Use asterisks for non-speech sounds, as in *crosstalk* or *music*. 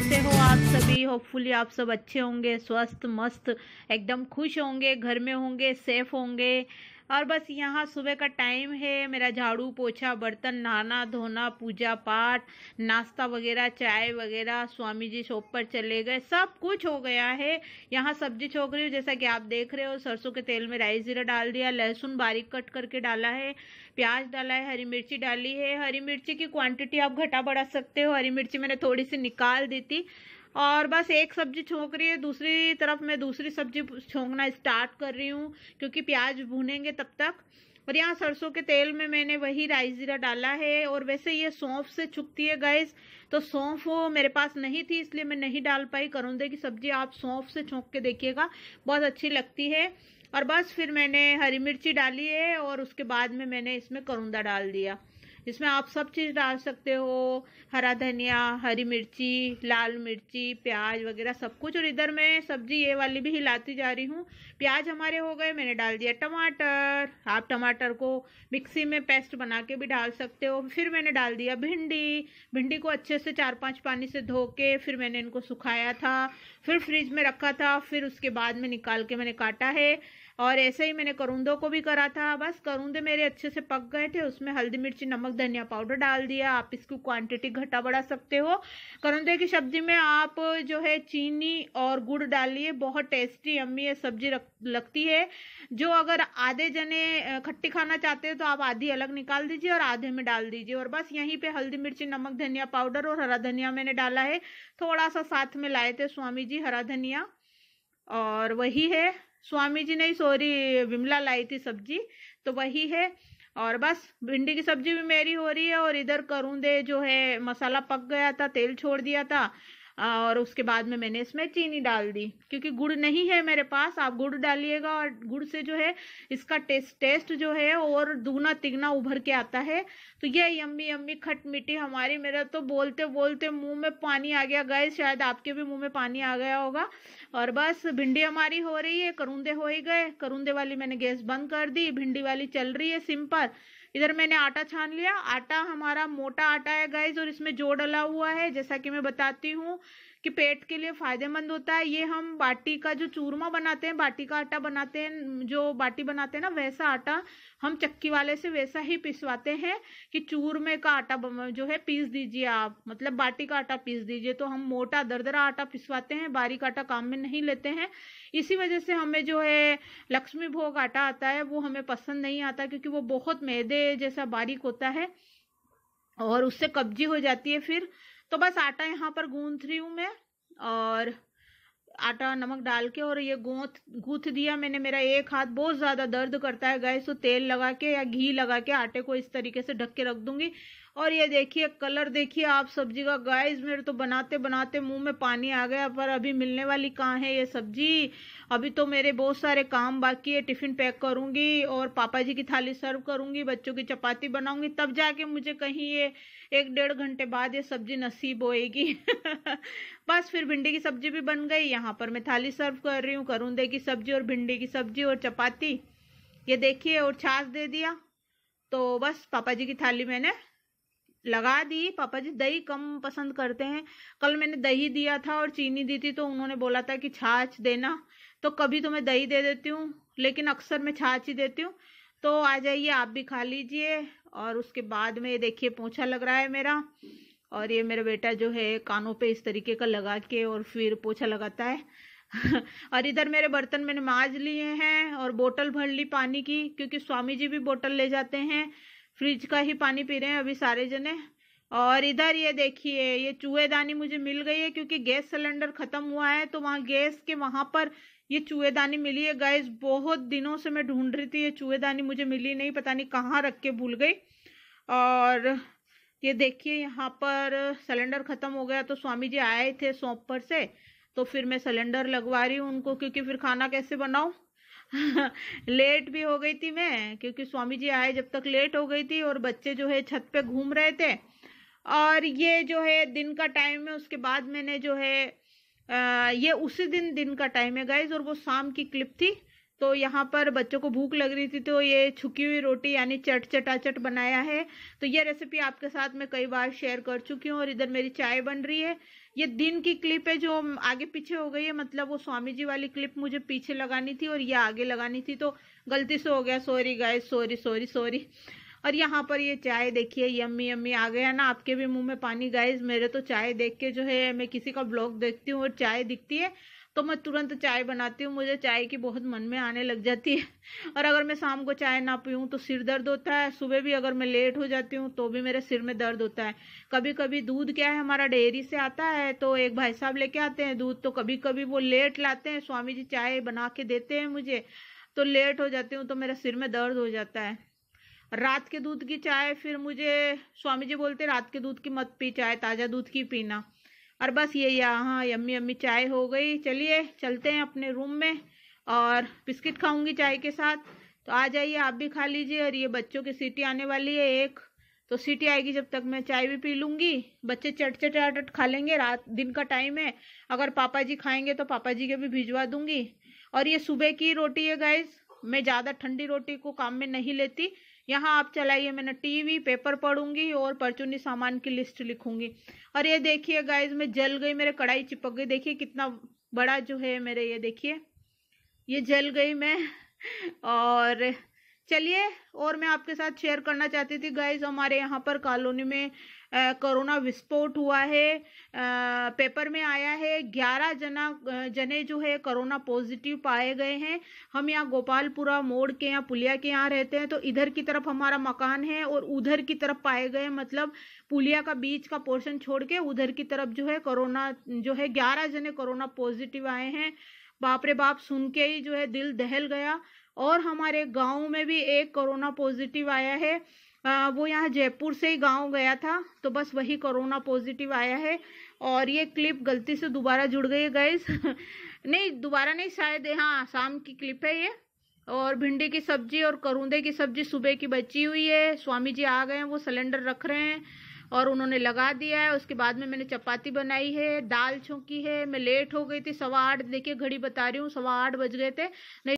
कैसे हो आप सभी होपफुली आप सब अच्छे होंगे स्वस्थ मस्त एकदम खुश होंगे घर में होंगे सेफ होंगे और बस यहाँ सुबह का टाइम है मेरा झाड़ू पोछा बर्तन नहाना धोना पूजा पाठ नाश्ता वगैरह चाय वगैरह स्वामी जी शॉप पर चले गए सब कुछ हो गया है यहाँ सब्जी छोक रही हूँ जैसा कि आप देख रहे हो सरसों के तेल में राइस जीरा डाल दिया लहसुन बारीक कट करके डाला है प्याज डाला है हरी मिर्ची डाली है हरी मिर्ची की क्वांटिटी आप घटा बढ़ा सकते हो हरी मिर्ची मैंने थोड़ी सी निकाल दी थी और बस एक सब्जी छोंक रही है दूसरी तरफ मैं दूसरी सब्जी छोंकना स्टार्ट कर रही हूँ क्योंकि प्याज भुनेंगे तब तक और यहाँ सरसों के तेल में मैंने वही राइस जीरा डाला है और वैसे ये सौंफ से छुपती है गैस तो सौंफ मेरे पास नहीं थी इसलिए मैं नहीं डाल पाई करौंदे की सब्जी आप सौंफ से छोंक के देखिएगा बहुत अच्छी लगती है और बस फिर मैंने हरी मिर्ची डाली है और उसके बाद में मैंने इसमें करौंदा डाल दिया इसमें आप सब चीज़ डाल सकते हो हरा धनिया हरी मिर्ची लाल मिर्ची प्याज वगैरह सब कुछ और इधर मैं सब्जी ये वाली भी हिलाती जा रही हूँ प्याज हमारे हो गए मैंने डाल दिया टमाटर आप टमाटर को मिक्सी में पेस्ट बना के भी डाल सकते हो फिर मैंने डाल दिया भिंडी भिंडी को अच्छे से चार पाँच पानी से धो के फिर मैंने इनको सुखाया था फिर फ्रिज में रखा था फिर उसके बाद में निकाल के मैंने काटा है और ऐसे ही मैंने करूंदों को भी करा था बस करूंदे मेरे अच्छे से पक गए थे उसमें हल्दी मिर्ची नमक नमक धनिया पाउडर डाल दिया आप इसकी क्वांटिटी घटा बढ़ा सकते हो करौंदे की सब्जी में आप जो है चीनी और गुड़ डालिए बहुत टेस्टी अम्मी ये सब्जी लगती है जो अगर आधे जने खट्टी खाना चाहते हैं तो आप आधी अलग निकाल दीजिए और आधे में डाल दीजिए और बस यहीं पे हल्दी मिर्ची नमक धनिया पाउडर और हरा धनिया मैंने डाला है थोड़ा सा साथ में लाए थे स्वामी जी हरा धनिया और वही है स्वामी जी नहीं सॉरी विमला लाई थी सब्जी तो वही है और बस भिंडी की सब्जी भी मेरी हो रही है और इधर करूंदे जो है मसाला पक गया था तेल छोड़ दिया था और उसके बाद में मैंने इसमें चीनी डाल दी क्योंकि गुड़ नहीं है मेरे पास आप गुड़ डालिएगा और गुड़ से जो है इसका टेस्ट टेस्ट जो है और दुगना तिगना उभर के आता है तो ये यम्मी यम्मी खट मिट्टी हमारी मेरा तो बोलते बोलते मुंह में पानी आ गया गए शायद आपके भी मुंह में पानी आ गया होगा और बस भिंडी हमारी हो रही है करूंदे हो ही गए करूंदे वाली मैंने गैस बंद कर दी भिंडी वाली चल रही है सिंपल इधर मैंने आटा छान लिया आटा हमारा मोटा आटा है गाइज और इसमें जो डला हुआ है जैसा कि मैं बताती हूँ कि पेट के लिए फायदेमंद होता है ये हम बाटी का जो चूरमा बनाते हैं बाटी का आटा बनाते हैं जो बाटी बनाते हैं ना वैसा आटा हम चक्की वाले से वैसा ही पिसवाते हैं कि चूरमे का आटा जो है पीस दीजिए आप मतलब बाटी का आटा पीस दीजिए तो हम मोटा दरदरा आटा पिसवाते हैं बारीक आटा काम में नहीं लेते हैं इसी वजह से हमें जो है लक्ष्मी भोग आटा आता है वो हमें पसंद नहीं आता क्योंकि वो बहुत मैदे जैसा बारीक होता है और उससे कब्जी हो जाती है फिर तो बस आटा यहाँ पर गूंथ रही हूँ मैं और आटा नमक डाल के और ये गोथ गूंथ दिया मैंने मेरा एक हाथ बहुत ज़्यादा दर्द करता है गैस तो तेल लगा के या घी लगा के आटे को इस तरीके से ढक के रख दूंगी और ये देखिए कलर देखिए आप सब्जी का गाइस मेरे तो बनाते बनाते मुंह में पानी आ गया पर अभी मिलने वाली कहाँ है ये सब्जी अभी तो मेरे बहुत सारे काम बाकी है टिफ़िन पैक करूँगी और पापा जी की थाली सर्व करूँगी बच्चों की चपाती बनाऊँगी तब जाके मुझे कहीं ये एक डेढ़ घंटे बाद ये सब्जी नसीब होएगी *laughs* बस फिर भिंडी की सब्जी भी बन गई यहाँ पर मैं थाली सर्व कर रही हूँ करूँदे की सब्जी और भिंडी की सब्जी और चपाती ये देखिए और छाछ दे दिया तो बस पापा जी की थाली मैंने लगा दी पापा जी दही कम पसंद करते हैं कल मैंने दही दिया था और चीनी दी थी तो उन्होंने बोला था कि छाछ देना तो कभी तो मैं दही दे देती हूँ लेकिन अक्सर मैं छाछ ही देती हूँ तो आ जाइए आप भी खा लीजिए और उसके बाद में ये देखिए पोछा लग रहा है मेरा और ये मेरा बेटा जो है कानों पे इस तरीके का लगा के और फिर पोछा लगाता है *laughs* और इधर मेरे बर्तन मैंने माज लिए हैं और बोतल भर ली पानी की क्योंकि स्वामी जी भी बोतल ले जाते हैं फ्रिज का ही पानी पी रहे हैं अभी सारे जने और इधर ये देखिए ये चूहेदानी मुझे मिल गई है क्योंकि गैस सिलेंडर खत्म हुआ है तो वहाँ गैस के वहाँ पर ये चूहेदानी मिली है गैस बहुत दिनों से मैं ढूंढ रही थी ये चूहेदानी मुझे मिली नहीं पता नहीं कहाँ रख के भूल गई और ये देखिए यहाँ पर सिलेंडर ख़त्म हो गया तो स्वामी जी आए थे सौंप पर से तो फिर मैं सिलेंडर लगवा रही हूँ उनको क्योंकि फिर खाना कैसे बनाऊँ *laughs* लेट भी हो गई थी मैं क्योंकि स्वामी जी आए जब तक लेट हो गई थी और बच्चे जो है छत पे घूम रहे थे और ये जो है दिन का टाइम है उसके बाद मैंने जो है आ, ये उसी दिन दिन का टाइम है गाइज और वो शाम की क्लिप थी तो यहाँ पर बच्चों को भूख लग रही थी तो ये छुकी हुई रोटी यानी चट चटाचट बनाया है तो ये रेसिपी आपके साथ मैं कई बार शेयर कर चुकी हूँ और इधर मेरी चाय बन रही है ये दिन की क्लिप है जो आगे पीछे हो गई है मतलब वो स्वामी जी वाली क्लिप मुझे पीछे लगानी थी और ये आगे लगानी थी तो गलती से हो गया sorry guy sorry sorry sorry और यहाँ पर ये चाय देखिए यम्मी यम्मी आ गया ना आपके भी मुंह में पानी गाइज मेरे तो चाय देख के जो है मैं किसी का ब्लॉग देखती हूँ और चाय दिखती है तो मैं तुरंत चाय बनाती हूँ मुझे चाय की बहुत मन में आने लग जाती है और अगर मैं शाम को चाय ना पीऊँ तो सिर दर्द होता है सुबह भी अगर मैं लेट हो जाती हूँ तो भी मेरे सिर में दर्द होता है कभी कभी दूध क्या है हमारा डेयरी से आता है तो एक भाई साहब लेके आते हैं दूध तो कभी कभी वो लेट लाते हैं स्वामी जी चाय बना के देते हैं मुझे तो लेट हो जाती हूँ तो मेरे सिर में दर्द हो जाता है रात के दूध की चाय फिर मुझे स्वामी जी बोलते रात के दूध की मत पी चाय ताज़ा दूध की पीना और बस ये यहाँ यम्मी यम्मी चाय हो गई चलिए चलते हैं अपने रूम में और बिस्किट खाऊंगी चाय के साथ तो आ जाइए आप भी खा लीजिए और ये बच्चों की सीटी आने वाली है एक तो सीटी आएगी जब तक मैं चाय भी पी लूँगी बच्चे चट चट आटट खा लेंगे रात दिन का टाइम है अगर पापा जी खाएंगे तो पापा जी के भी भिजवा दूंगी और ये सुबह की रोटी है गाइज मैं ज़्यादा ठंडी रोटी को काम में नहीं लेती यहाँ आप चलाइए मैंने टीवी पेपर पढ़ूंगी और परचूनी सामान की लिस्ट लिखूंगी और ये देखिए गाइज मैं जल गई मेरे कढ़ाई चिपक गई देखिए कितना बड़ा जो है मेरे ये देखिए ये जल गई मैं *laughs* और चलिए और मैं आपके साथ शेयर करना चाहती थी गाइज हमारे यहाँ पर कॉलोनी में कोरोना विस्फोट हुआ है आ, पेपर में आया है ग्यारह जना जने जो है कोरोना पॉजिटिव पाए गए हैं हम यहाँ गोपालपुरा मोड़ के यहाँ पुलिया के यहाँ रहते हैं तो इधर की तरफ हमारा मकान है और उधर की तरफ पाए गए मतलब पुलिया का बीच का पोर्शन छोड़ के उधर की तरफ जो है कोरोना जो है ग्यारह जने कोरोना पॉजिटिव आए हैं बाप रे बाप सुन के ही जो है दिल दहल गया और हमारे गांव में भी एक कोरोना पॉजिटिव आया है आ, वो यहाँ जयपुर से ही गांव गया था तो बस वही कोरोना पॉजिटिव आया है और ये क्लिप गलती से दोबारा जुड़ गई है गैस *laughs* नहीं दोबारा नहीं शायद हाँ शाम की क्लिप है ये और भिंडी की सब्जी और करूंदे की सब्जी सुबह की बची हुई है स्वामी जी आ गए हैं वो सिलेंडर रख रहे हैं और उन्होंने लगा दिया है उसके बाद में मैंने चपाती बनाई है दाल छोंकी है मैं लेट हो गई थी सवा आठ देखिए घड़ी बता रही हूँ सवा आठ बज गए थे नहीं